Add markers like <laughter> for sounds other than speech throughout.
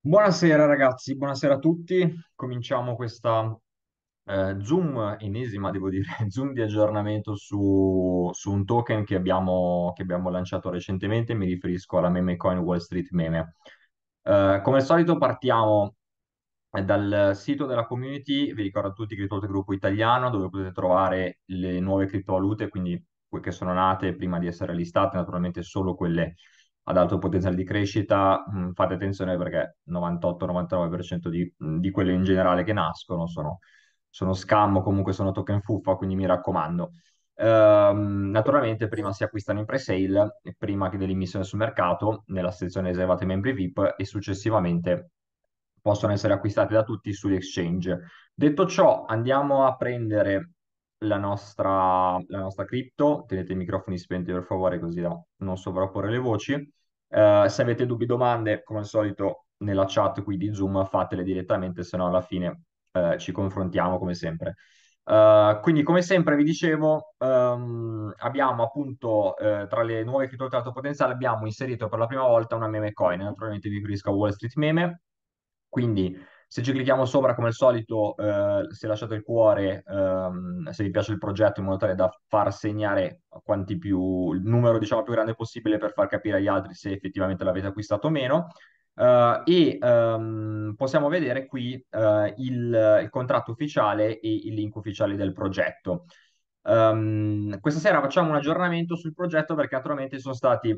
Buonasera ragazzi, buonasera a tutti. Cominciamo questa eh, Zoom, enesima devo dire, <laughs> Zoom di aggiornamento su, su un token che abbiamo, che abbiamo, lanciato recentemente, mi riferisco alla meme coin Wall Street Meme. Eh, come al solito partiamo dal sito della community, vi ricordo a tutti Criptovalute Gruppo Italiano, dove potete trovare le nuove criptovalute, quindi quelle che sono nate prima di essere listate, naturalmente solo quelle ad alto potenziale di crescita, mh, mm, fate attenzione perché 98-99% di, mm, di, quelle in generale che nascono sono, sono scam o comunque sono token fuffa, quindi mi raccomando. Ehm, naturalmente prima si acquistano in pre-sale, prima che dell'immissione sul mercato, nella sezione riservata ai membri VIP e successivamente possono essere acquistate da tutti sugli exchange. Detto ciò, andiamo a prendere la nostra, la nostra cripto. Tenete i microfoni spenti per favore, così da non sovrapporre le voci. Eh, se avete dubbi, domande, come al solito nella chat qui di Zoom, fatele direttamente, se no alla fine uh, ci confrontiamo come sempre. Uh, quindi, come sempre, vi dicevo, um, abbiamo appunto uh, tra le nuove criptovalute potenziali, abbiamo inserito per la prima volta una meme coin, naturalmente vi riferisco a Wall Street Meme. Quindi se ci clicchiamo sopra, come al solito, eh, se lasciate il cuore, ehm, se vi piace il progetto, in modo tale da far segnare quanti più, il numero diciamo più grande possibile per far capire agli altri se effettivamente l'avete acquistato o meno. Uh, e um, possiamo vedere qui uh, il, il, contratto ufficiale e il link ufficiale del progetto. Um, questa sera facciamo un aggiornamento sul progetto perché naturalmente sono stati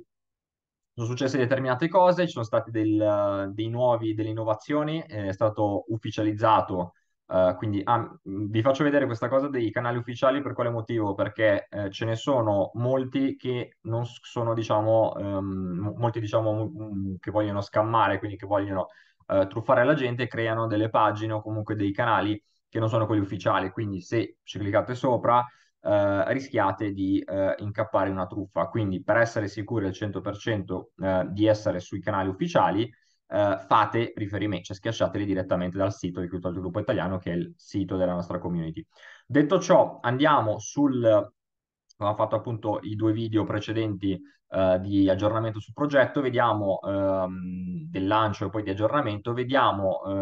sono successe determinate cose, ci sono state del, dei nuovi, delle innovazioni, eh, è stato ufficializzato. Uh, quindi ah, vi faccio vedere questa cosa dei canali ufficiali per quale motivo? Perché eh, ce ne sono molti che non sono, diciamo, um, molti diciamo mm, che vogliono scammare, quindi che vogliono uh, truffare la gente, creano delle pagine o comunque dei canali che non sono quelli ufficiali. Quindi se ci cliccate sopra eh, rischiate di eh, incappare in una truffa. Quindi per essere sicuri al 100% eh, di essere sui canali ufficiali, eh, fate riferimento, cioè schiacciateli direttamente dal sito di Crypto Sviluppo Italiano, che è il sito della nostra community. Detto ciò, andiamo sul Abbiamo fatto appunto i due video precedenti uh, di aggiornamento sul progetto, vediamo um, del lancio e poi di aggiornamento, vediamo um,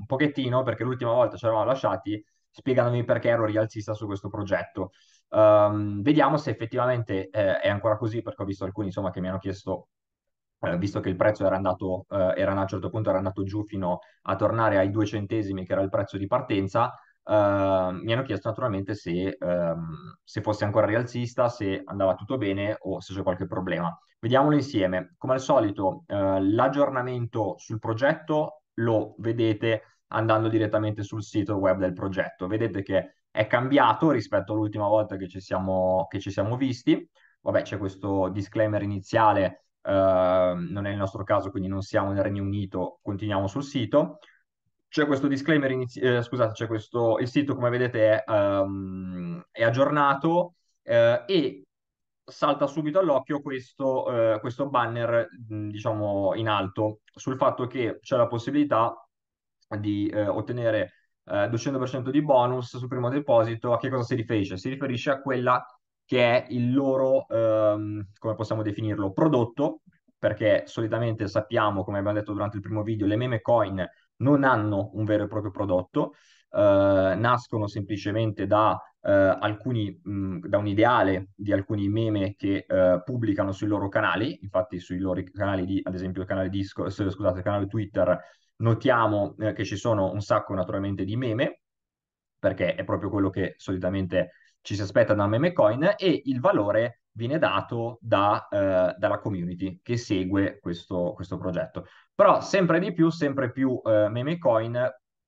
un pochettino perché l'ultima volta ci eravamo lasciati spiegandomi perché ero rialzista su questo progetto. Um, vediamo se effettivamente eh, è ancora così, perché ho visto alcuni insomma, che mi hanno chiesto, eh, visto che il prezzo era andato, eh, era, a un certo punto era andato giù fino a tornare ai due centesimi, che era il prezzo di partenza, ehm, mi hanno chiesto naturalmente se, ehm, se fosse ancora rialzista, se andava tutto bene o se c'è qualche problema. Vediamolo insieme. Come al solito, eh, l'aggiornamento sul progetto lo vedete andando direttamente sul sito web del progetto. Vedete che è cambiato rispetto all'ultima volta che ci siamo, che ci siamo visti. Vabbè, c'è questo disclaimer iniziale, eh, non è il nostro caso, quindi non siamo nel Regno Unito, continuiamo sul sito. C'è questo disclaimer, inizi- eh, scusate, c'è questo, il sito come vedete è, um, è aggiornato eh, e salta subito all'occhio questo, eh, questo banner, diciamo, in alto sul fatto che c'è la possibilità di eh, ottenere eh, 200% di bonus sul primo deposito, a che cosa si riferisce? Si riferisce a quella che è il loro, ehm, come possiamo definirlo, prodotto, perché solitamente sappiamo, come abbiamo detto durante il primo video, le meme coin non hanno un vero e proprio prodotto, eh, nascono semplicemente da, eh, alcuni, mh, da, un ideale di alcuni meme che eh, pubblicano sui loro canali, infatti sui loro canali di, ad esempio il canale, Discord, scusate, il canale Twitter Notiamo eh, che ci sono un sacco naturalmente di meme, perché è proprio quello che solitamente ci si aspetta dal meme coin, e il valore viene dato da, eh, dalla community che segue questo, questo, progetto. Però sempre di più, sempre più eh, meme coin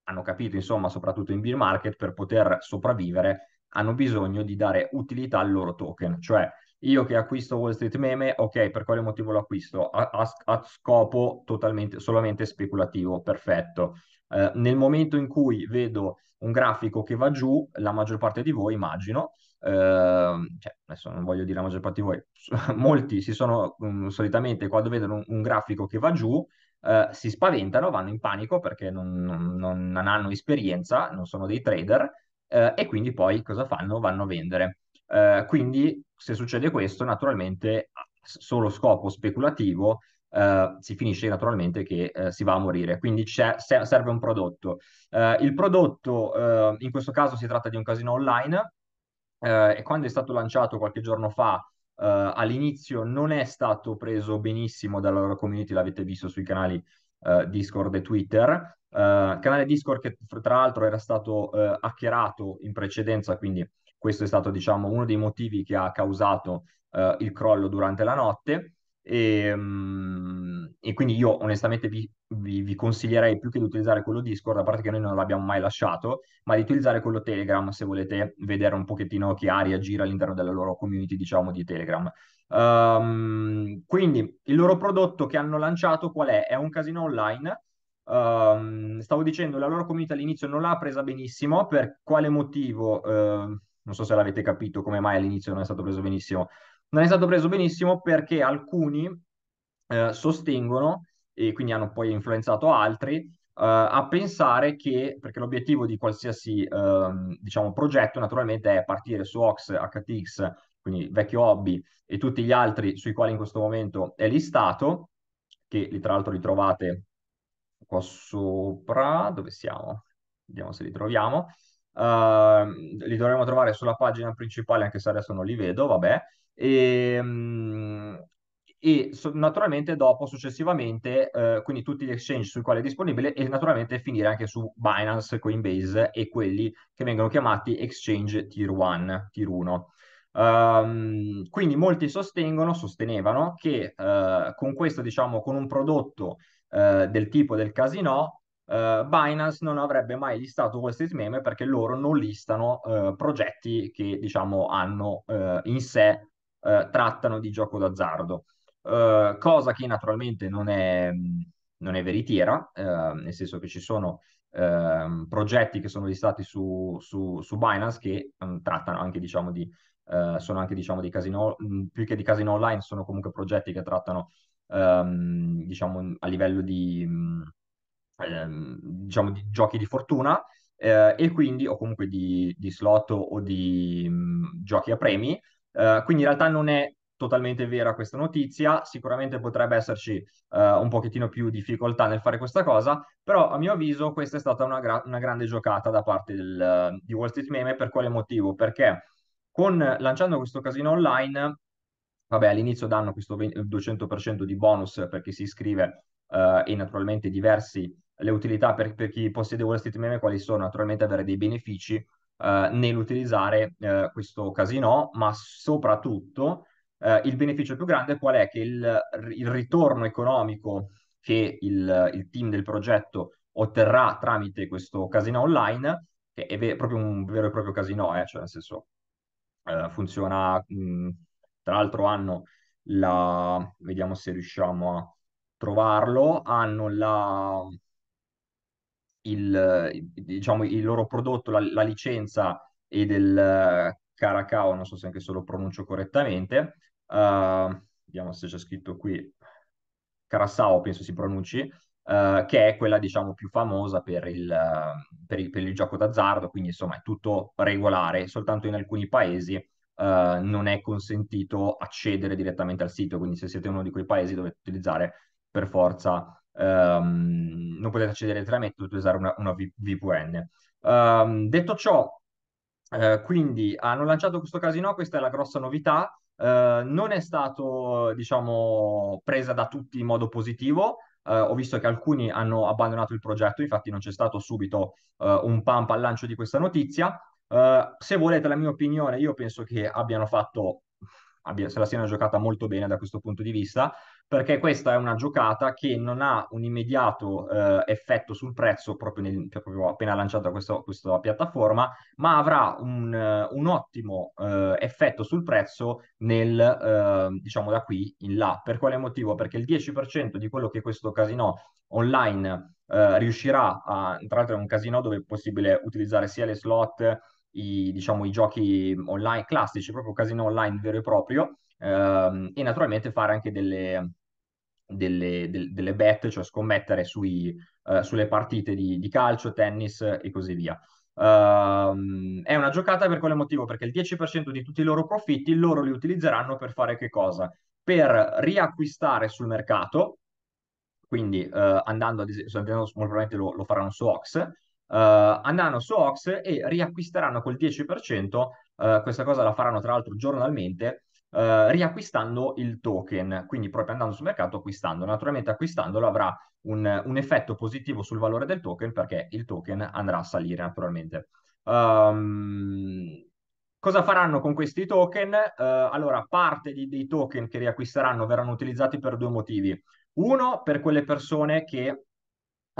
hanno capito, insomma, soprattutto in beer market, per poter sopravvivere, hanno bisogno di dare utilità al loro token, cioè io che acquisto Wall Street Meme, ok, per quale motivo lo acquisto? A, a, a scopo totalmente, solamente speculativo, perfetto. Eh, nel momento in cui vedo un grafico che va giù, la maggior parte di voi, immagino, eh, cioè, adesso non voglio dire la maggior parte di voi, <laughs> molti si sono um, solitamente quando vedono un, un, grafico che va giù, eh, si spaventano, vanno in panico perché non, non, non hanno esperienza, non sono dei trader eh, e quindi poi cosa fanno? Vanno a vendere. Eh, quindi se succede questo, naturalmente, solo scopo speculativo, Uh, si finisce naturalmente che uh, si va a morire. Quindi serve un prodotto. Uh, il prodotto, in questo caso si tratta di un casino online, e quando è stato lanciato qualche giorno fa, all'inizio non è stato preso benissimo dalla loro community, l'avete visto sui canali Discord e Twitter. canale Discord che tra l'altro era stato hackerato in precedenza, quindi questo è stato, diciamo, uno dei motivi che ha causato eh, il crollo durante la notte. E, ehm, e quindi io onestamente vi, vi, vi, consiglierei più che di utilizzare quello Discord, a parte che noi non l'abbiamo mai lasciato, ma di utilizzare quello Telegram se volete vedere un pochettino che aria gira all'interno della loro community, diciamo, di Telegram. Um, quindi il loro prodotto che hanno lanciato qual è? È un casino online. Um, stavo dicendo, la loro community all'inizio non l'ha presa benissimo, per quale motivo? Uh, non so se l'avete capito come mai all'inizio non è stato preso benissimo. Non è stato preso benissimo perché alcuni eh, sostengono, e quindi hanno poi influenzato altri, Uh, a pensare che, perché l'obiettivo di qualsiasi uh, diciamo, progetto naturalmente è partire su Ox, HTX, quindi vecchio hobby e tutti gli altri sui quali in questo momento è listato, che li, tra l'altro li trovate qua sopra, dove siamo? Vediamo se li troviamo. Uh, li dovremmo trovare sulla pagina principale, anche se adesso non li vedo, vabbè. Ehm, e, e so, naturalmente dopo, successivamente, uh, quindi tutti gli exchange sui quali è disponibile e naturalmente finire anche su Binance, Coinbase e quelli che vengono chiamati exchange tier 1, tier 1. Um, ehm, quindi molti sostengono, sostenevano che uh, con questo, diciamo, con un prodotto eh, del tipo del casino eh, Binance non avrebbe mai listato Wall Street Meme perché loro non listano eh, progetti che diciamo hanno eh, in sé eh, trattano di gioco d'azzardo, eh, cosa che naturalmente non è, non è veritiera, eh, nel senso che ci sono ehm, progetti che sono listati su, su, su Binance che mh, mm, trattano anche diciamo di sono anche diciamo di casino mm, più che di casino online sono comunque progetti che trattano ehm, diciamo a livello di mh, mm, Ehm, diciamo, di giochi di fortuna eh, e quindi, o comunque di, di slot o di mh, mm, giochi a premi. Eh, quindi in realtà non è totalmente vera questa notizia, sicuramente potrebbe esserci eh, un pochettino più difficoltà nel fare questa cosa, però a mio avviso questa è stata una, gra- una grande giocata da parte del, di Wall Street Meme, per quale motivo? Perché con, lanciando questo casino online, vabbè all'inizio danno questo 20- 200% di bonus per chi si iscrive eh, e naturalmente diversi le utilità per, per chi possiede Wall Street Meme quali sono? Naturalmente avere dei benefici eh, nell'utilizzare eh, questo casino, ma soprattutto eh, il beneficio più grande qual è? Che il, il ritorno economico che il, il, team del progetto otterrà tramite questo casino online, che è ve- proprio un vero e proprio casino, eh, cioè nel senso eh, funziona, mh, tra l'altro hanno la, vediamo se riusciamo a trovarlo, hanno la, il, diciamo, il loro prodotto, la, la licenza e del Caracao, non so se anche se lo pronuncio correttamente, uh, vediamo se c'è scritto qui, Carasao penso si pronunci, uh, che è quella diciamo più famosa per il, per, il, per il, gioco d'azzardo, quindi insomma è tutto regolare, soltanto in alcuni paesi eh, non è consentito accedere direttamente al sito, quindi se siete uno di quei paesi dovete utilizzare per forza um, non potete accedere ai dovete usare una, una VPN. Um, ehm, detto ciò, uh, quindi hanno lanciato questo casino, questa è la grossa novità, uh, non è stato, diciamo, presa da tutti in modo positivo, Uh, ho visto che alcuni hanno abbandonato il progetto, infatti non c'è stato subito uh, un pump al lancio di questa notizia. Uh, se volete la mia opinione, io penso che abbiano fatto, abbia, se la siano giocata molto bene da questo punto di vista perché questa è una giocata che non ha un immediato eh, effetto sul prezzo proprio, nel, cioè, proprio appena lanciata questa, questa, piattaforma, ma avrà un, eh, un ottimo eh, effetto sul prezzo nel, eh, diciamo da qui in là. Per quale motivo? Perché il 10% di quello che questo casino online eh, riuscirà a, tra l'altro è un casino dove è possibile utilizzare sia le slot, i, diciamo, i giochi online classici, proprio casino online vero e proprio, Ehm, e naturalmente fare anche delle, delle, delle bet, cioè scommettere sui, eh, sulle partite di, di, calcio, tennis e così via. Ehm, è una giocata per quale motivo? Perché il 10% di tutti i loro profitti loro li utilizzeranno per fare che cosa? Per riacquistare sul mercato, quindi eh, andando ad esempio, molto probabilmente lo, lo faranno su Ox, Uh, eh, andranno su Ox e riacquisteranno col 10%, uh, eh, questa cosa la faranno tra l'altro giornalmente, eh, riacquistando il token, quindi proprio andando sul mercato acquistando. Naturalmente acquistandolo avrà un, un effetto positivo sul valore del token perché il token andrà a salire naturalmente. Um, cosa faranno con questi token? Uh, allora, parte di, dei token che riacquisteranno verranno utilizzati per due motivi. Uno, per quelle persone che uh,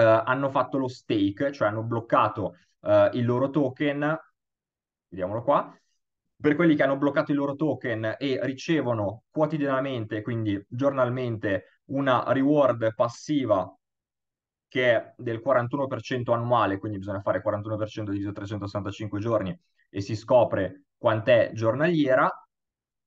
hanno fatto lo stake, cioè hanno bloccato uh, il loro token, vediamolo qua, per quelli che hanno bloccato i loro token e ricevono quotidianamente, quindi giornalmente, una reward passiva che è del 41% annuale, quindi bisogna fare 41% diviso 365 giorni e si scopre quant'è giornaliera.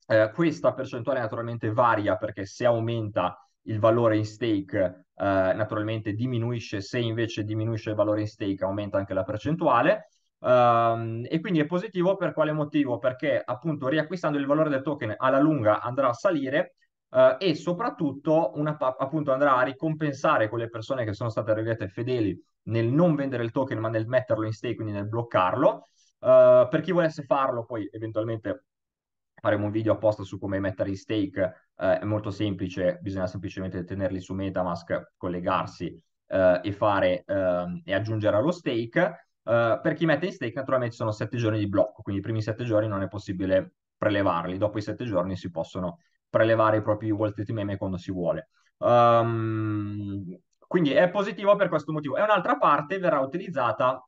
Eh, questa percentuale naturalmente varia perché se aumenta il valore in stake eh, naturalmente diminuisce, se invece diminuisce il valore in stake aumenta anche la percentuale Um, e quindi è positivo per quale motivo? Perché appunto riacquistando il valore del token alla lunga andrà a salire uh, e soprattutto una, appunto andrà a ricompensare quelle persone che sono state arrivate fedeli nel non vendere il token ma nel metterlo in stake, quindi nel bloccarlo. Uh, per chi volesse farlo, poi eventualmente faremo un video apposta su come mettere in stake, uh, è molto semplice, bisogna semplicemente tenerli su Metamask, collegarsi uh, e, fare, ehm, e aggiungere allo stake. Eh, per chi mette in stake naturalmente ci sono sette giorni di blocco, quindi i primi sette giorni non è possibile prelevarli, dopo i sette giorni si possono prelevare i propri wallet meme quando si vuole. Um, quindi è positivo per questo motivo. E un'altra parte verrà utilizzata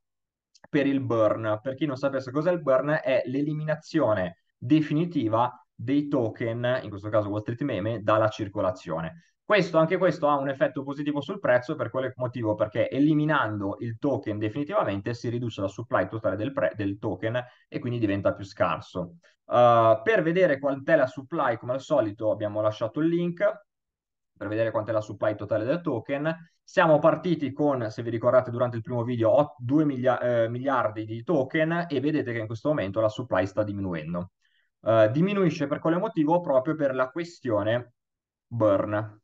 per il burn. Per chi non sapesse cos'è il burn, è l'eliminazione definitiva dei token, in questo caso Wall Street Meme, dalla circolazione. Questo, anche questo ha un effetto positivo sul prezzo per quale motivo? Perché eliminando il token definitivamente si riduce la supply totale del, pre- del token e quindi diventa più scarso. Uh, per vedere quant'è la supply, come al solito abbiamo lasciato il link per vedere quant'è la supply totale del token. Siamo partiti con, se vi ricordate durante il primo video, 2 milia- eh, miliardi di token e vedete che in questo momento la supply sta diminuendo. Uh, diminuisce per quale motivo? Proprio per la questione burn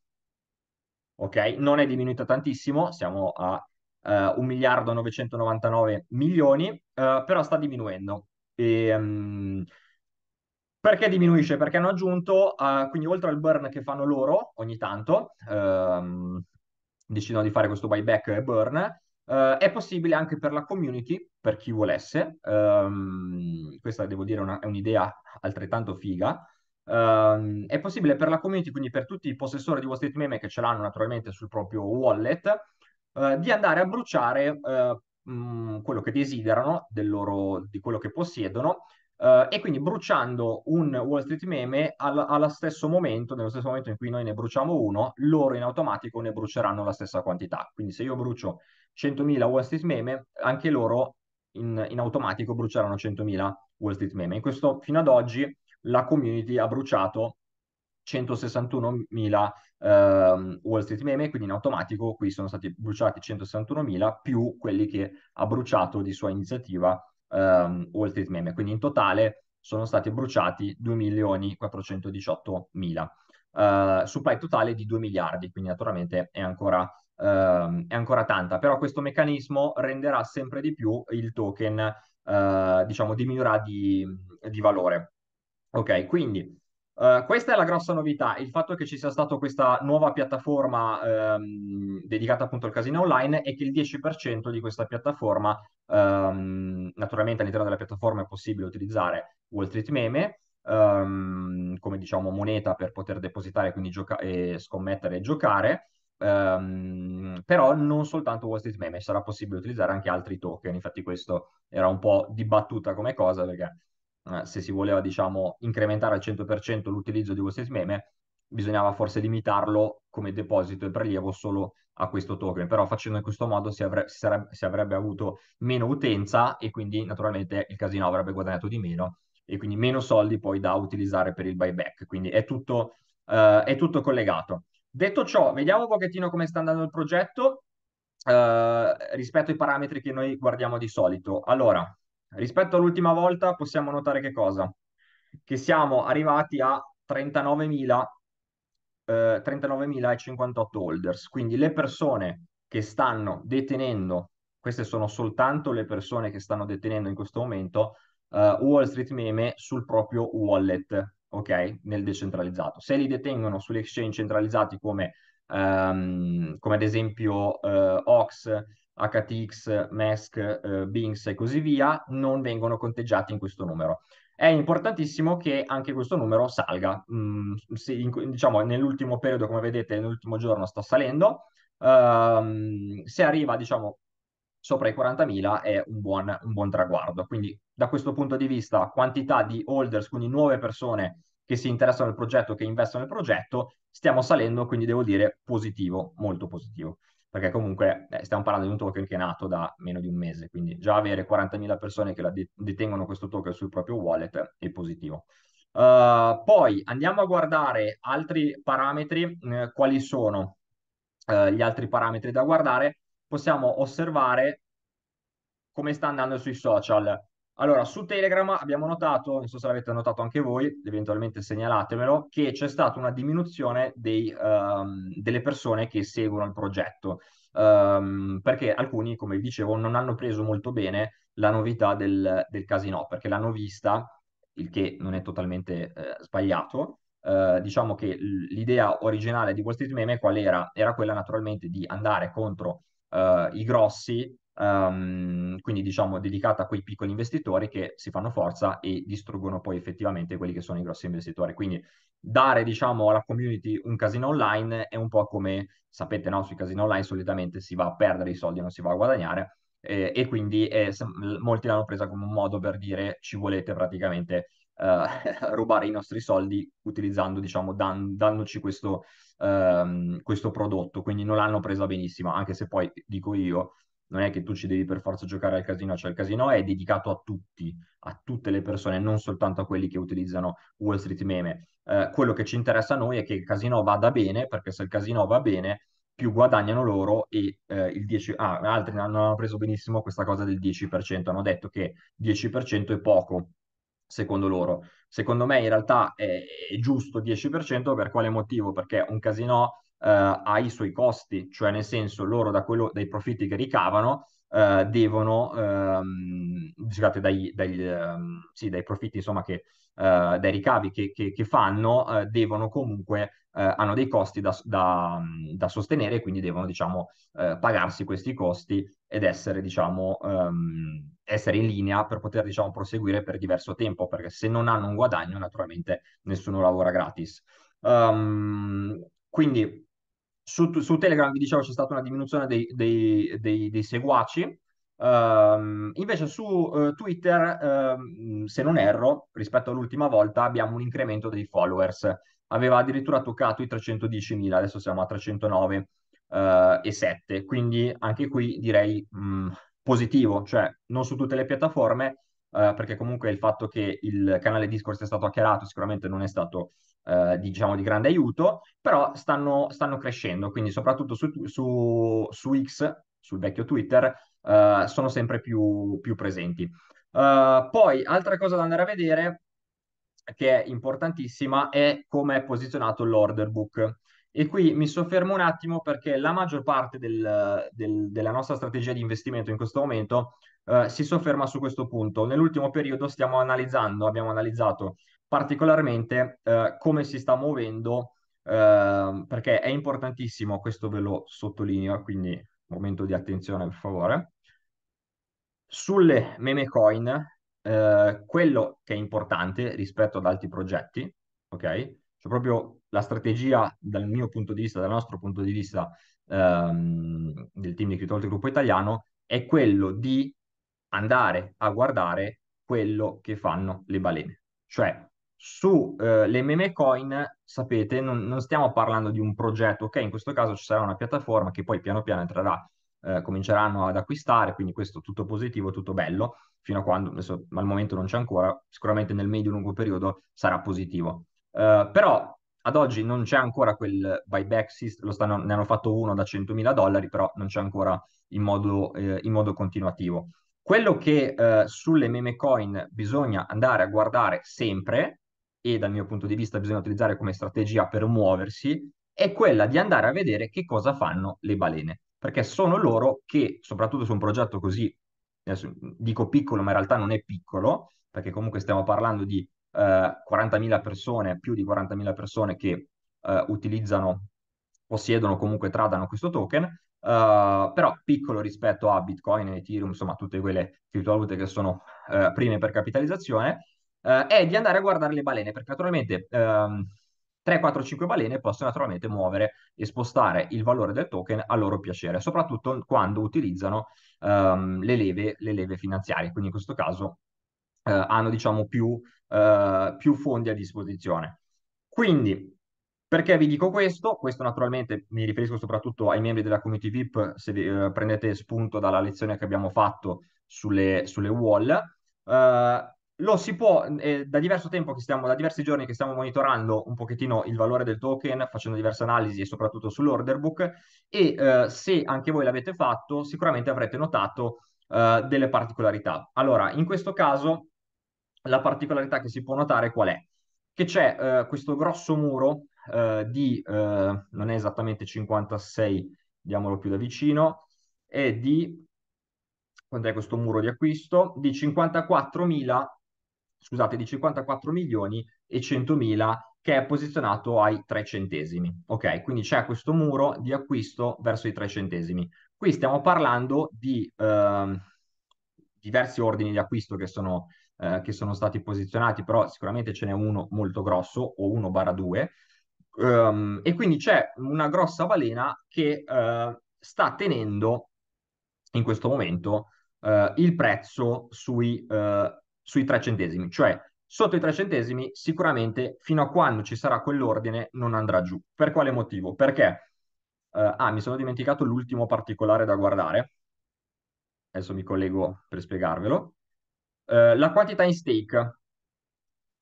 ok? Non è diminuita tantissimo, siamo a uh, eh, 1 miliardo 999 milioni, uh, però sta diminuendo. E, um, perché diminuisce? Perché hanno aggiunto, uh, quindi oltre al burn che fanno loro ogni tanto, um, decidono di fare questo buyback e burn, Uh, è possibile anche per la community, per chi volesse. Um, questa devo dire una, è un'idea altrettanto figa. Uh, è possibile per la community, quindi per tutti i possessori di Wall Street Meme che ce l'hanno naturalmente sul proprio wallet, uh, di andare a bruciare uh, eh, mh, mm, quello che desiderano loro, di quello che possiedono. Eh, e quindi bruciando un Wall Street meme al, allo stesso momento, nello stesso momento in cui noi ne bruciamo uno, loro in automatico ne bruceranno la stessa quantità. Quindi se io brucio 100.000 Wall Street meme, anche loro in, in automatico bruceranno 100.000 Wall Street meme. In questo fino ad oggi la community ha bruciato 161.000 eh, Wall Street meme, quindi in automatico qui sono stati bruciati 161.000 più quelli che ha bruciato di sua iniziativa eh, Wall Street meme, quindi in totale sono stati bruciati 2.418.000, eh, supply totale di 2 miliardi, quindi naturalmente è ancora, eh, è ancora tanta, però questo meccanismo renderà sempre di più il token, eh, diciamo, diminuirà di, di valore. Ok, quindi uh, questa è la grossa novità, il fatto che ci sia stata questa nuova piattaforma um, dedicata appunto al casino online e che il 10% di questa piattaforma, um, naturalmente all'interno della piattaforma è possibile utilizzare Wall Street Meme, um, come diciamo moneta per poter depositare quindi gioca- e scommettere e giocare, Um, però non soltanto Wall Street Meme, sarà possibile utilizzare anche altri token. Infatti, questo era un po' dibattuta come cosa perché eh, se si voleva, diciamo, incrementare al 100% l'utilizzo di questi meme, bisognava forse limitarlo come deposito e prelievo solo a questo token, però facendo in questo modo si, avre- si, sarebbe, si avrebbe avuto meno utenza e quindi naturalmente il casino avrebbe guadagnato di meno e quindi meno soldi poi da utilizzare per il buyback, quindi è tutto, eh, è tutto collegato. Detto ciò, vediamo un pochettino come sta andando il progetto eh, rispetto ai parametri che noi guardiamo di solito. Allora, Rispetto all'ultima volta possiamo notare che cosa? Che siamo arrivati a 39.000, eh, 39.058 holders, quindi le persone che stanno detenendo, queste sono soltanto le persone che stanno detenendo in questo momento eh, Wall Street Meme sul proprio wallet, ok? Nel decentralizzato. Se li detengono sugli exchange centralizzati come, um, come ad esempio eh, Ox, HTX, MESC, eh, BINX e così via, non vengono conteggiati in questo numero. È importantissimo che anche questo numero salga. Mm, si, in, diciamo, nell'ultimo periodo, come vedete, nell'ultimo giorno sta salendo. Um, se arriva, diciamo, sopra i 40.000 è un buon, un buon traguardo. Quindi, da questo punto di vista, quantità di holders, quindi nuove persone che si interessano al progetto, che investono nel progetto, stiamo salendo, quindi devo dire positivo, molto positivo perché comunque eh, stiamo parlando di un token che è nato da meno di un mese, quindi già avere 40.000 persone che de- detengono questo token sul proprio wallet è positivo. Uh, poi andiamo a guardare altri parametri, eh, quali sono eh, gli altri parametri da guardare. Possiamo osservare come sta andando sui social allora, su Telegram abbiamo notato, non so se l'avete notato anche voi, eventualmente segnalatemelo, che c'è stata una diminuzione dei, um, delle persone che seguono il progetto, um, perché alcuni, come vi dicevo, non hanno preso molto bene la novità del, del casino, perché l'hanno vista, il che non è totalmente eh, sbagliato. Eh, diciamo che l'idea originale di Wall Street Meme qual era? Era quella naturalmente di andare contro eh, i grossi Um, quindi diciamo dedicata a quei piccoli investitori che si fanno forza e distruggono poi effettivamente quelli che sono i grossi investitori. Quindi dare diciamo alla community un casino online è un po' come sapete no? sui casino online solitamente si va a perdere i soldi, non si va a guadagnare eh, e quindi eh, molti l'hanno presa come un modo per dire ci volete praticamente Uh, <laughs> rubare i nostri soldi utilizzando, diciamo, dan- dandoci questo, uh, questo, prodotto. Quindi non l'hanno presa benissimo, anche se poi dico io, non è che tu ci devi per forza giocare al casino, cioè il casino è dedicato a tutti, a tutte le persone, non soltanto a quelli che utilizzano Wall Street Meme. Eh, quello che ci interessa a noi è che il casino vada bene, perché se il casino va bene, più guadagnano loro e eh, il 10%, ah, altri hanno preso benissimo questa cosa del 10%, hanno detto che 10% è poco, secondo loro. Secondo me in realtà è, è giusto 10%, per quale motivo? Perché un casino ha eh, i suoi costi, cioè nel senso loro da quello, dai profitti che ricavano eh, devono, ehm, scusate, dai, dai, ehm, sì, dai profitti insomma che, Uh, dai ricavi che, che, che fanno uh, devono comunque uh, hanno dei costi da, da, da sostenere quindi devono diciamo pagarsi questi costi ed essere diciamo um, essere in linea per poter diciamo proseguire per diverso tempo perché se non hanno un guadagno naturalmente nessuno lavora gratis um, quindi su, su Telegram, vi dicevo, c'è stata una diminuzione dei, dei, dei, dei seguaci. Uh, invece su uh, Twitter, uh, se non erro, rispetto all'ultima volta abbiamo un incremento dei followers. Aveva addirittura toccato i 310.000, adesso siamo a 309,7. Eh, Quindi anche qui direi mh, mm, positivo, cioè non su tutte le piattaforme, eh, perché comunque il fatto che il canale Discord sia stato hackerato sicuramente non è stato eh, diciamo di grande aiuto, però stanno, stanno crescendo, quindi soprattutto su, su, su X, sul vecchio Twitter, eh, sono sempre più, più presenti. Eh, poi, altra cosa da andare a vedere, che è importantissima, è come è posizionato l'order book. E qui mi soffermo un attimo perché la maggior parte del, del, della nostra strategia di investimento in questo momento eh, si sofferma su questo punto. Nell'ultimo periodo stiamo analizzando, abbiamo analizzato particolarmente eh, come si sta muovendo, eh, perché è importantissimo, questo ve lo sottolineo, quindi momento di attenzione per favore. Sulle meme coin, eh, quello che è importante rispetto ad altri progetti, ok? Cioè proprio la strategia dal mio punto di vista, dal nostro punto di vista ehm, del team di Cryptolt Gruppo Italiano, è quello di andare a guardare quello che fanno le balene. Cioè, sulle eh, meme coin, sapete, non, non, stiamo parlando di un progetto, ok? In questo caso ci sarà una piattaforma che poi piano piano entrerà, eh, cominceranno ad acquistare, quindi questo tutto positivo, tutto bello, fino a quando, adesso al momento non c'è ancora, sicuramente nel medio-lungo periodo sarà positivo. Eh, però ad oggi non c'è ancora quel buyback system, stanno, ne hanno fatto uno da 100.000 dollari, però non c'è ancora in modo, eh, in modo continuativo. Quello che eh, sulle meme coin bisogna andare a guardare sempre, e dal mio punto di vista bisogna utilizzare come strategia per muoversi, è quella di andare a vedere che cosa fanno le balene, perché sono loro che, soprattutto su un progetto così, adesso dico piccolo, ma in realtà non è piccolo, perché comunque stiamo parlando di eh, 40.000 persone, più di 40.000 persone che eh, utilizzano, possiedono, comunque tradano questo token, Uh, però piccolo rispetto a Bitcoin, Ethereum, insomma tutte quelle criptovalute che sono uh, prime per capitalizzazione, uh, è di andare a guardare le balene, perché naturalmente um, 3, 4, 5 balene possono naturalmente muovere e spostare il valore del token a loro piacere, soprattutto quando utilizzano um, le, leve, le leve finanziarie, quindi in questo caso hanno diciamo più, più fondi a disposizione. Quindi perché vi dico questo? Questo naturalmente mi riferisco soprattutto ai membri della community VIP, se vi, eh, prendete spunto dalla lezione che abbiamo fatto sulle, sulle wall. Uh, lo si può, eh, da diverso tempo che stiamo, da diversi giorni che stiamo monitorando un pochettino il valore del token, facendo diverse analisi e soprattutto sull'order book, e eh, se anche voi l'avete fatto, sicuramente avrete notato eh, delle particolarità. Allora, in questo caso, la particolarità che si può notare qual è? Che c'è eh, questo grosso muro eh, di, eh, non è esattamente 56, diamolo più da vicino, è di, quant'è questo muro di acquisto? Di 54 mila, scusate, di 54 milioni e 100 mila che è posizionato ai 3 centesimi. Ok, quindi c'è questo muro di acquisto verso i 3 centesimi. Qui stiamo parlando di eh, diversi ordini di acquisto che sono, eh, che sono, stati posizionati, però sicuramente ce n'è uno molto grosso o 1 barra 2 Um, e quindi c'è una grossa balena che uh, sta tenendo in questo momento uh, il prezzo sui, uh, sui 3 centesimi, cioè sotto i 3 centesimi sicuramente fino a quando ci sarà quell'ordine non andrà giù. Per quale motivo? Perché, ah, mi sono dimenticato l'ultimo particolare da guardare, adesso mi collego per spiegarvelo, la quantità in stake,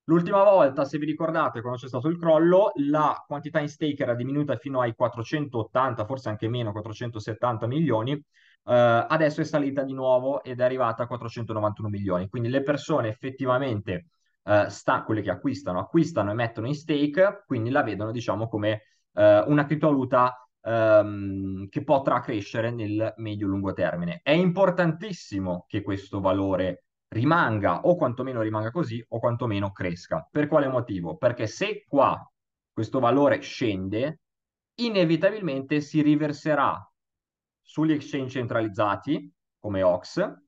L'ultima volta, se vi ricordate, quando c'è stato il crollo, la quantità in stake era diminuita fino ai 480, forse anche meno, 470 milioni. Eh, adesso è salita di nuovo ed è arrivata a 491 milioni. Quindi le persone effettivamente, eh, sta, quelle che acquistano, acquistano e mettono in stake, quindi la vedono, diciamo, come eh, una criptovaluta ehm, che potrà crescere nel medio-lungo termine. È importantissimo che questo valore rimanga o quantomeno rimanga così o quantomeno cresca. Per quale motivo? Perché se qua questo valore scende, inevitabilmente si riverserà sugli exchange centralizzati come OX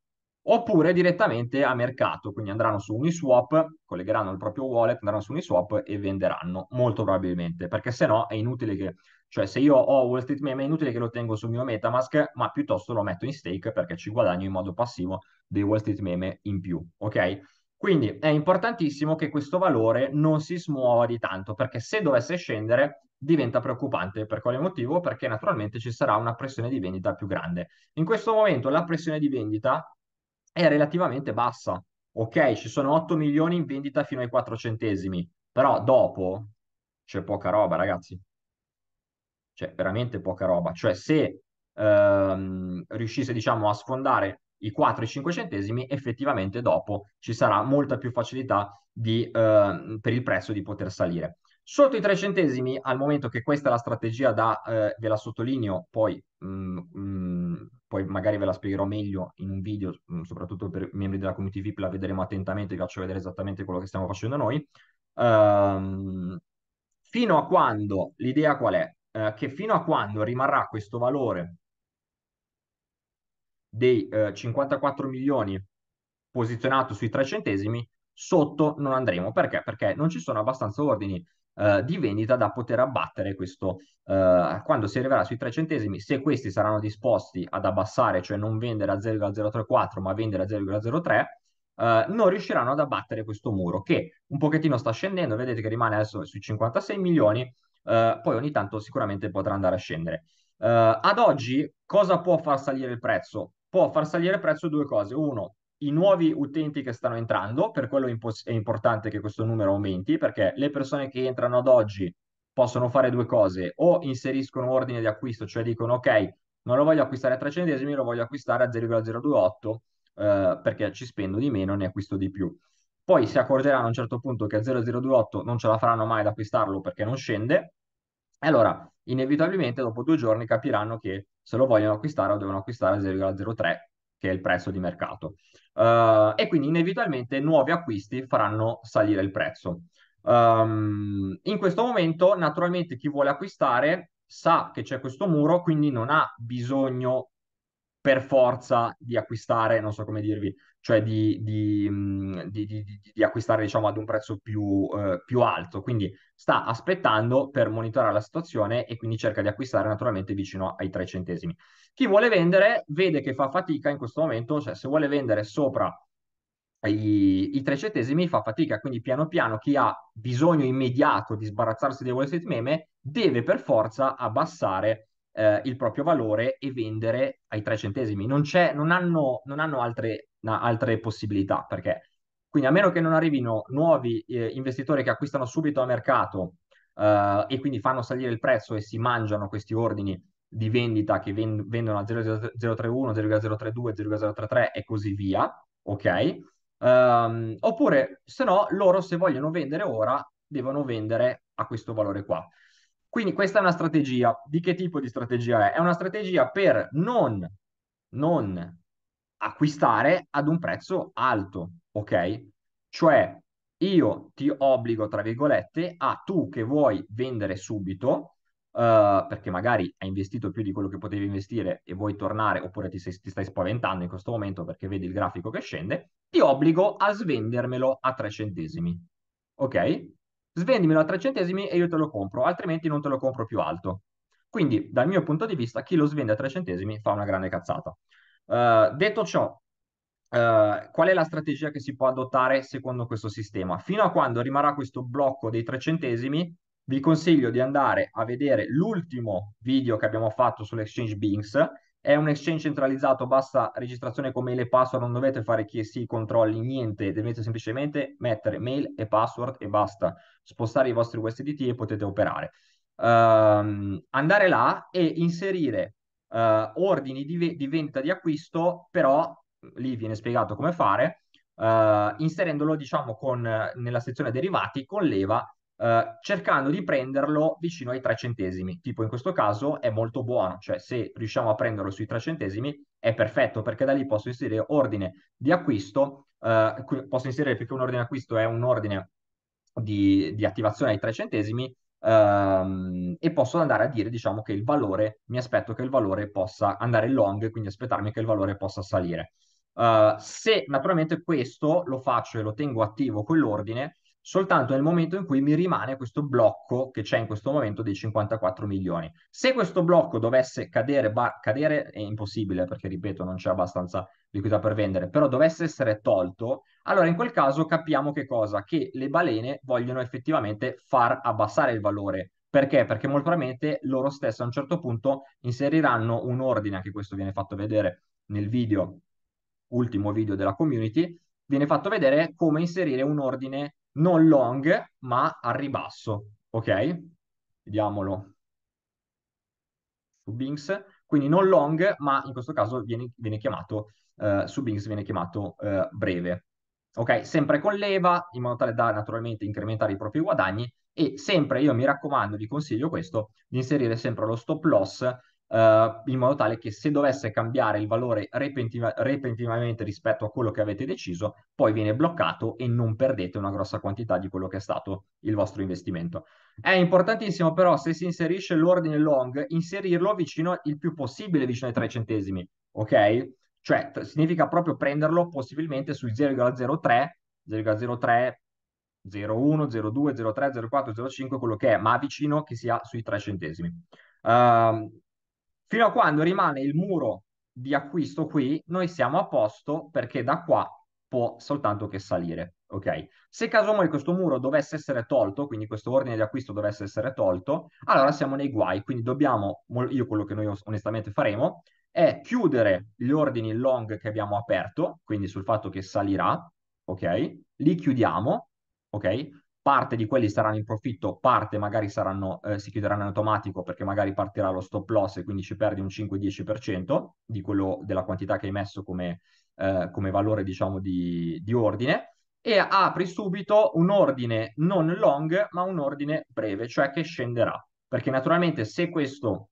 oppure direttamente a mercato, quindi andranno su Uniswap, collegheranno il proprio wallet, andranno su Uniswap e venderanno, molto probabilmente, perché se no è inutile che, cioè se io ho Wall Street Meme è inutile che lo tengo sul mio Metamask, ma piuttosto lo metto in stake perché ci guadagno in modo passivo dei Wall Street Meme in più, ok? Quindi è importantissimo che questo valore non si smuova di tanto, perché se dovesse scendere diventa preoccupante. Per quale motivo? Perché naturalmente ci sarà una pressione di vendita più grande. In questo momento la pressione di vendita è relativamente bassa. Ok, ci sono 8 milioni in vendita fino ai 4 centesimi, però dopo c'è poca roba, ragazzi. C'è veramente poca roba. Cioè, se ehm, riuscisse, diciamo, a sfondare i 4 e 5 centesimi, effettivamente dopo ci sarà molta più facilità di, eh, per il prezzo di poter salire. Sotto i 3 centesimi, al momento che questa è la strategia da, eh, ve la sottolineo, poi mh, mm, mh, mm, poi magari ve la spiegherò meglio in un video, mm, soprattutto per i membri della community VIP, la vedremo attentamente, vi faccio vedere esattamente quello che stiamo facendo noi. Ehm, fino a quando, l'idea qual è? Eh, che fino a quando rimarrà questo valore dei eh, 54 milioni posizionato sui 3 centesimi, sotto non andremo. Perché? Perché non ci sono abbastanza ordini. Eh, di vendita da poter abbattere questo eh, quando si arriverà sui 3 centesimi, se questi saranno disposti ad abbassare, cioè non vendere a 0,034 ma vendere a 0,03, Uh, eh, non riusciranno ad abbattere questo muro che un pochettino sta scendendo, vedete che rimane adesso sui 56 milioni, uh, poi ogni tanto sicuramente potrà andare a scendere. Uh, ad oggi cosa può far salire il prezzo? Può far salire il prezzo due cose. Uno, i nuovi utenti che stanno entrando, per quello è importante che questo numero aumenti, perché le persone che entrano ad oggi possono fare due cose, o inseriscono ordine di acquisto, cioè dicono ok, non lo voglio acquistare a 3 centesimi, lo voglio acquistare a 0,028 eh, perché ci spendo di meno e ne acquisto di più. Poi si accorgeranno a un certo punto che a 0,028 non ce la faranno mai ad acquistarlo perché non scende, e allora inevitabilmente dopo due giorni capiranno che se lo vogliono acquistare o devono acquistare a 0,03 che è il prezzo di mercato. Uh, e quindi inevitabilmente nuovi acquisti faranno salire il prezzo. Um, in questo momento, naturalmente, chi vuole acquistare sa che c'è questo muro, quindi non ha bisogno per forza di acquistare, non so come dirvi, cioè di, di, di, di acquistare diciamo, ad un prezzo più, eh, più, alto. Quindi sta aspettando per monitorare la situazione e quindi cerca di acquistare naturalmente vicino ai 3 centesimi. Chi vuole vendere vede che fa fatica in questo momento, cioè se vuole vendere sopra i, i 3 centesimi fa fatica, quindi piano piano chi ha bisogno immediato di sbarazzarsi dei wallet meme deve per forza abbassare eh, il proprio valore e vendere ai 3 centesimi. Non, c'è, non, hanno, non hanno altre altre possibilità, perché quindi a meno che non arrivino nuovi eh, investitori che acquistano subito a mercato eh, e quindi fanno salire il prezzo e si mangiano questi ordini di vendita che vend- vendono a 0,031, 0,032, 0,033 e così via, ok? Um, oppure se no loro se vogliono vendere ora devono vendere a questo valore qua. Quindi questa è una strategia. Di che tipo di strategia è? È una strategia per non, non acquistare ad un prezzo alto, ok? Cioè io ti obbligo, tra virgolette, a tu che vuoi vendere subito, Uh, perché magari hai investito più di quello che potevi investire e vuoi tornare, oppure ti, sei, ti, stai spaventando in questo momento perché vedi il grafico che scende, ti obbligo a svendermelo a 3 centesimi. Ok? Svendimelo a 3 centesimi e io te lo compro, altrimenti non te lo compro più alto. Quindi, dal mio punto di vista, chi lo svende a 3 centesimi fa una grande cazzata. Eh, detto ciò, uh, qual è la strategia che si può adottare secondo questo sistema? Fino a quando rimarrà questo blocco dei tre centesimi, vi consiglio di andare a vedere l'ultimo video che abbiamo fatto sull'exchange Bings. È un exchange centralizzato, basta registrazione con mail e password, non dovete fare chiesi, controlli, niente, dovete semplicemente mettere mail e password e basta. Spostare i vostri USDT e potete operare. Uh, andare là e inserire eh, ordini di, di, venta di acquisto, però lì viene spiegato come fare, eh, inserendolo diciamo con, nella sezione derivati con leva, eh, cercando di prenderlo vicino ai 3 centesimi. Tipo in questo caso è molto buono, cioè se riusciamo a prenderlo sui 3 centesimi è perfetto perché da lì posso inserire ordine di acquisto, eh, posso inserire più che un ordine di acquisto, è un ordine di, di attivazione ai 3 centesimi Um, e posso andare a dire diciamo che il valore mi aspetto che il valore possa andare long quindi aspettarmi che il valore possa salire uh, se naturalmente questo lo faccio e lo tengo attivo con l'ordine soltanto nel momento in cui mi rimane questo blocco che c'è in questo momento dei 54 milioni. Se questo blocco dovesse cadere, ba- cadere è impossibile perché ripeto non c'è abbastanza liquidità per vendere, però dovesse essere tolto, allora in quel caso capiamo che cosa? Che le balene vogliono effettivamente far abbassare il valore perché? Perché molto probabilmente loro stesse a un certo punto inseriranno un ordine, anche questo viene fatto vedere nel video, ultimo video della community, viene fatto vedere come inserire un ordine non long, ma a ribasso, ok? Vediamolo Subings, Quindi non long, ma in questo caso viene, viene chiamato, eh, su viene chiamato eh, breve. Ok, sempre con leva, in modo tale da naturalmente incrementare i propri guadagni e sempre, io mi raccomando, vi consiglio questo, di inserire sempre lo stop loss Uh, in modo tale che se dovesse cambiare il valore repentiva- repentinamente rispetto a quello che avete deciso, poi viene bloccato e non perdete una grossa quantità di quello che è stato il vostro investimento. È importantissimo però se si inserisce l'ordine long, inserirlo vicino il più possibile vicino ai 3 centesimi, ok? Cioè t- significa proprio prenderlo possibilmente sui 0,03, 0,03 01, 02, 03, 04, 05, quello che è, ma vicino che sia sui 3 centesimi. Uh, Fino a quando rimane il muro di acquisto qui, noi siamo a posto perché da qua può soltanto che salire. Ok, se casomai questo muro dovesse essere tolto, quindi questo ordine di acquisto dovesse essere tolto, allora siamo nei guai. Quindi dobbiamo, io quello che noi onestamente faremo è chiudere gli ordini long che abbiamo aperto, quindi sul fatto che salirà, ok? Li chiudiamo, ok? parte di quelli saranno in profitto, parte magari saranno, eh, si chiuderanno in automatico perché magari partirà lo stop loss e quindi ci perdi un 5-10% di quello della quantità che hai messo come, eh, come valore diciamo di, di ordine e apri subito un ordine non long ma un ordine breve, cioè che scenderà. Perché naturalmente se questo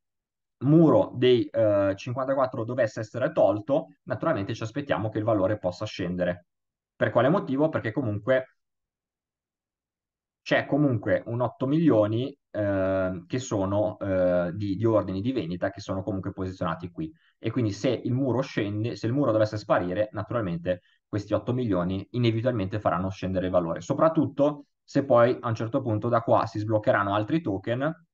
muro dei eh, 54 dovesse essere tolto, naturalmente ci aspettiamo che il valore possa scendere. Per quale motivo? Perché comunque c'è comunque un 8 milioni eh, che sono eh, di, di, ordini di vendita che sono comunque posizionati qui. E quindi se il muro scende, se il muro dovesse sparire, naturalmente questi 8 milioni inevitabilmente faranno scendere il valore, soprattutto se poi a un certo punto da qua si sbloccheranno altri token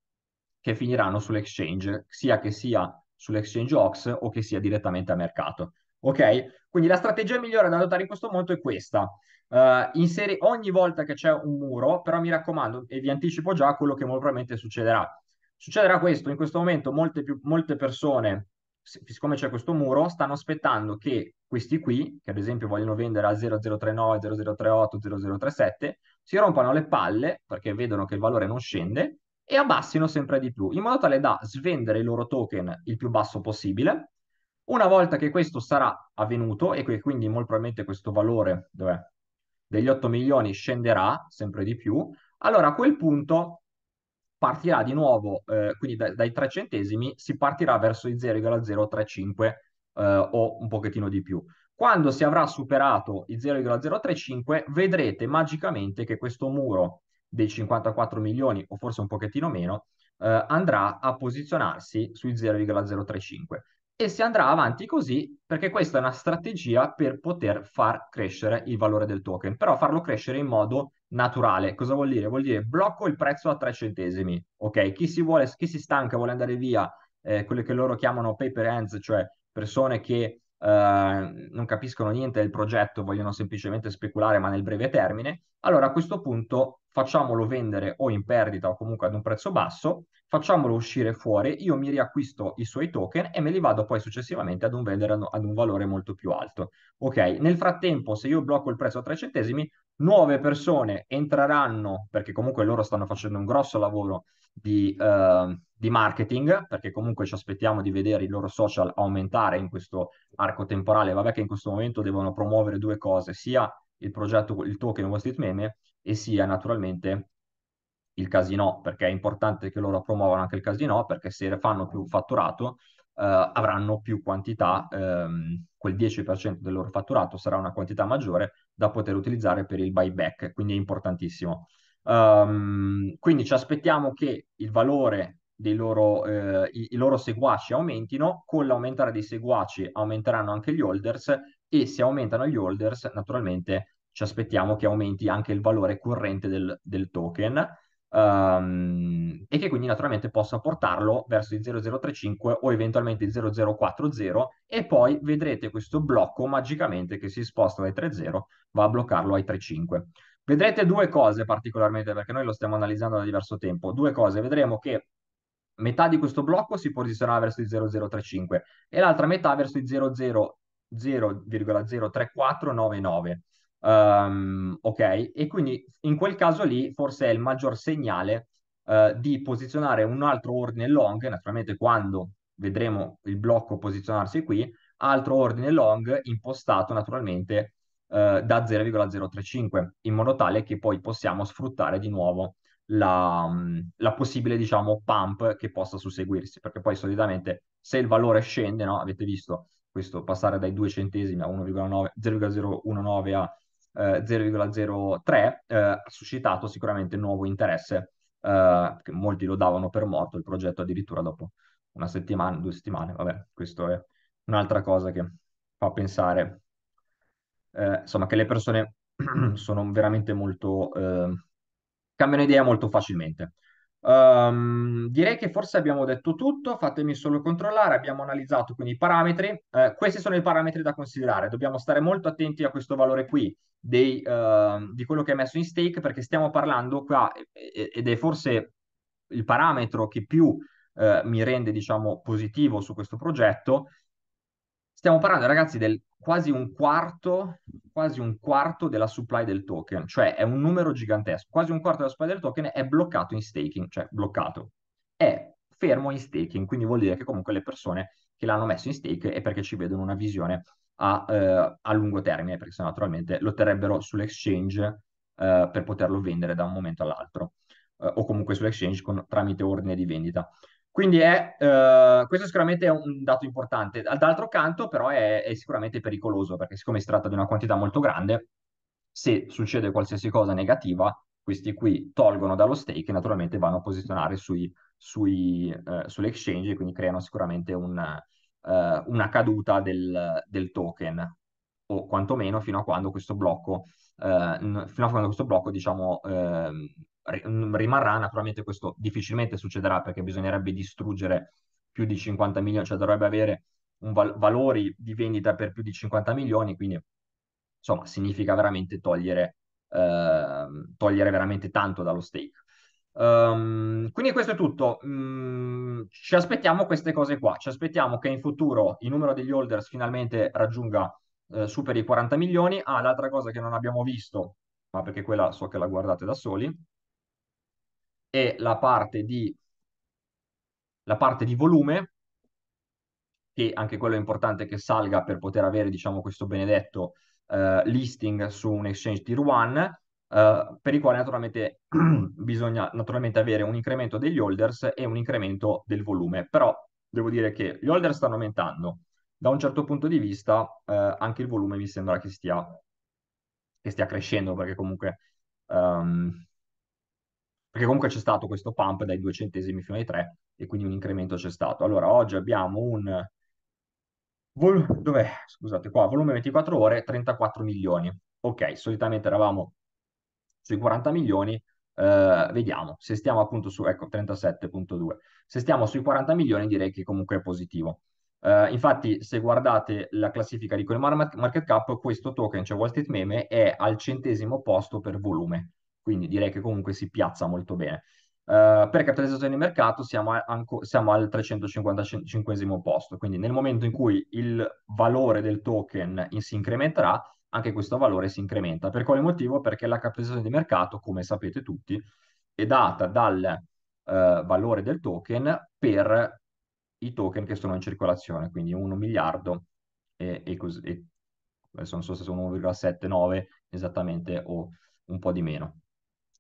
che finiranno sull'exchange, sia che sia sull'exchange OX o che sia direttamente a mercato. Ok? Quindi la strategia migliore da adottare in questo momento è questa. Uh, inseri ogni volta che c'è un muro, però mi raccomando, e vi anticipo già quello che molto probabilmente succederà. Succederà questo, in questo momento molte, più, molte persone, siccome c'è questo muro, stanno aspettando che questi qui, che ad esempio vogliono vendere a 0039, 0038, 0037, si rompano le palle perché vedono che il valore non scende e abbassino sempre di più, in modo tale da svendere i loro token il più basso possibile, una volta che questo sarà avvenuto e che quindi molto probabilmente questo valore degli 8 milioni scenderà sempre di più, allora a quel punto partirà di nuovo, eh, quindi da, dai 3 centesimi si partirà verso i 0,035 eh, o un pochettino di più. Quando si avrà superato i 0,035 vedrete magicamente che questo muro dei 54 milioni o forse un pochettino meno eh, andrà a posizionarsi sui 0,035 e si andrà avanti così perché questa è una strategia per poter far crescere il valore del token, però farlo crescere in modo naturale. Cosa vuol dire? Vuol dire blocco il prezzo a 3 centesimi, ok? Chi si, vuole, chi si stanca, vuole andare via, eh, quelle che loro chiamano paper hands, cioè persone che eh, non capiscono niente del progetto, vogliono semplicemente speculare ma nel breve termine, allora a questo punto facciamolo vendere o in perdita o comunque ad un prezzo basso, facciamolo uscire fuori, io mi riacquisto i suoi token e me li vado poi successivamente ad un vendere ad un valore molto più alto. Ok, nel frattempo se io blocco il prezzo a 3 centesimi, nuove persone entreranno, perché comunque loro stanno facendo un grosso lavoro di... Eh, di marketing, perché comunque ci aspettiamo di vedere i loro social aumentare in questo arco temporale. Vabbè che in questo momento devono promuovere due cose, sia il progetto, il token Wall Street Meme e sia naturalmente il casino, perché è importante che loro promuovano anche il casino, perché se fanno più fatturato eh, avranno più quantità, ehm, quel 10% del loro fatturato sarà una quantità maggiore da poter utilizzare per il buyback, quindi è importantissimo. Um, quindi ci aspettiamo che il valore loro, eh, i, i, loro seguaci aumentino, con l'aumentare dei seguaci aumenteranno anche gli holders e se aumentano gli holders naturalmente ci aspettiamo che aumenti anche il valore corrente del, del token um, e che quindi naturalmente possa portarlo verso il 0035 o eventualmente il 0040 e poi vedrete questo blocco magicamente che si sposta dai 30 va a bloccarlo ai 35. Vedrete due cose particolarmente perché noi lo stiamo analizzando da diverso tempo, due cose, vedremo che metà di questo blocco si posizionava verso i 0035 e l'altra metà verso i 000,03499. Um, ehm, ok, e quindi in quel caso lì forse è il maggior segnale uh, di posizionare un altro ordine long, naturalmente quando vedremo il blocco posizionarsi qui, altro ordine long impostato naturalmente uh, da 0,035 in modo tale che poi possiamo sfruttare di nuovo la, la, possibile, diciamo, pump che possa susseguirsi, perché poi solitamente se il valore scende, no? avete visto questo passare dai 2 centesimi a 0,019 a eh, 0,03, eh, ha suscitato sicuramente nuovo interesse, eh, che molti lo davano per morto, il progetto addirittura dopo una settimana, due settimane, vabbè, questo è un'altra cosa che fa pensare, eh, insomma, che le persone <clears throat> sono veramente molto eh, cambiano idea molto facilmente. Um, direi che forse abbiamo detto tutto, fatemi solo controllare, abbiamo analizzato quindi i parametri, eh, questi sono i parametri da considerare, dobbiamo stare molto attenti a questo valore qui dei, uh, di quello che è messo in stake perché stiamo parlando qua ed è forse il parametro che più uh, mi rende diciamo positivo su questo progetto Stiamo parlando, ragazzi, del quasi un quarto, quasi un quarto della supply del token, cioè è un numero gigantesco. Quasi un quarto della supply del token è bloccato in staking, cioè bloccato. È fermo in staking, quindi vuol dire che comunque le persone che l'hanno messo in stake è perché ci vedono una visione a, eh, a lungo termine, perché se no naturalmente lo terrebbero sull'exchange eh, per poterlo vendere da un momento all'altro eh, o comunque sull'exchange con, tramite ordine di vendita. Quindi è, eh, questo sicuramente è un dato importante. D'altro canto, però, è, è, sicuramente pericoloso perché, siccome si tratta di una quantità molto grande, se succede qualsiasi cosa negativa, questi qui tolgono dallo stake e naturalmente vanno a posizionare sui, sui, eh, sull'exchange e quindi creano sicuramente un, eh, una caduta del, del, token, o quantomeno fino a quando questo blocco, eh, fino a quando questo blocco diciamo, ehm, Mhmm, rimarrà, naturalmente questo difficilmente succederà perché bisognerebbe distruggere più di 50 milioni, cioè dovrebbe avere val- valori di vendita per più di 50 milioni, quindi insomma significa veramente togliere, eh, togliere veramente tanto dallo stake. Um, quindi questo è tutto. Mm, ci aspettiamo queste cose qua. Ci aspettiamo che in futuro il numero degli holders finalmente raggiunga, eh, superi i 40 milioni. Ah, l'altra cosa che non abbiamo visto, ma perché quella so che la guardate da soli, è la parte di, la parte di volume, che anche quello è importante che salga per poter avere, diciamo, questo benedetto uh, listing su un exchange tier 1, uh, eh, per il quale naturalmente <clears throat> bisogna naturalmente avere un incremento degli holders e un incremento del volume. Però devo dire che gli holder stanno aumentando. Da un certo punto di vista, eh, anche il volume mi sembra che stia, che stia crescendo, perché comunque um, perché comunque c'è stato questo pump dai due centesimi fino ai tre e quindi un incremento c'è stato. Allora oggi abbiamo un vol- dov'è? Scusate qua, volume 24 ore 34 milioni. Ok, solitamente eravamo sui 40 milioni, eh, vediamo se stiamo appunto su ecco 37.2. Se stiamo sui 40 milioni direi che comunque è positivo. Uh, infatti, se guardate la classifica di Coinmarket Cap, questo token, cioè Wall Street Meme, è al centesimo posto per volume. Quindi direi che comunque si piazza molto bene. Uh, per capitalizzazione di mercato siamo, a, anco, siamo al 355 posto, quindi nel momento in cui il valore del token si incrementerà, anche questo valore si incrementa. Per quale motivo? Perché la capitalizzazione di mercato, come sapete tutti, è data dal uh, valore del token per i token che sono in circolazione, quindi 1 miliardo e, e così. E adesso non so se sono 1,79 esattamente o un po' di meno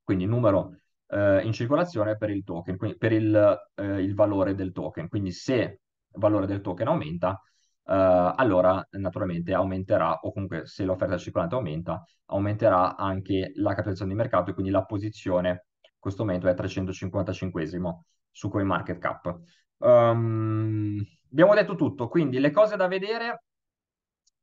quindi numero eh, in circolazione per il token, quindi per il, eh, il, valore del token. Quindi se il valore del token aumenta, eh, allora naturalmente aumenterà, o comunque se l'offerta circolante aumenta, aumenterà anche la capitalizzazione di mercato e quindi la posizione, in questo momento è 355 su quei CoinMarketCap. Um, abbiamo detto tutto, quindi le cose da vedere,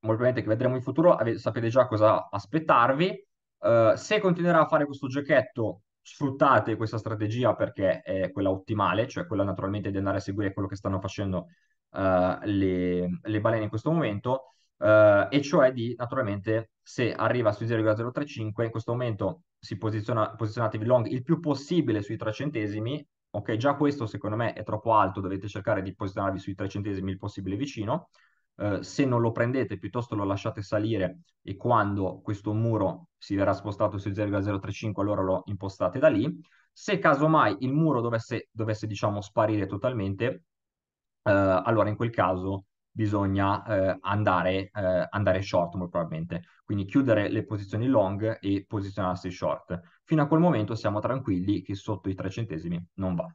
molto probabilmente che vedremo in futuro, sapete già cosa aspettarvi. Eh, se continuerà a fare questo giochetto, sfruttate questa strategia perché è quella ottimale, cioè quella naturalmente di andare a seguire quello che stanno facendo uh, le, le, balene in questo momento, uh, e cioè di naturalmente se arriva sui 0,035 in questo momento si posiziona, posizionatevi long il più possibile sui 3 centesimi, ok già questo secondo me è troppo alto, dovete cercare di posizionarvi sui 3 centesimi il possibile vicino, eh, se non lo prendete piuttosto lo lasciate salire e quando questo muro si verrà spostato su 0,035 allora lo impostate da lì. Se casomai il muro dovesse, dovesse diciamo, sparire totalmente, eh, allora in quel caso bisogna eh, andare, eh, andare, short molto probabilmente, quindi chiudere le posizioni long e posizionarsi short. Fino a quel momento siamo tranquilli che sotto i 3 centesimi non va.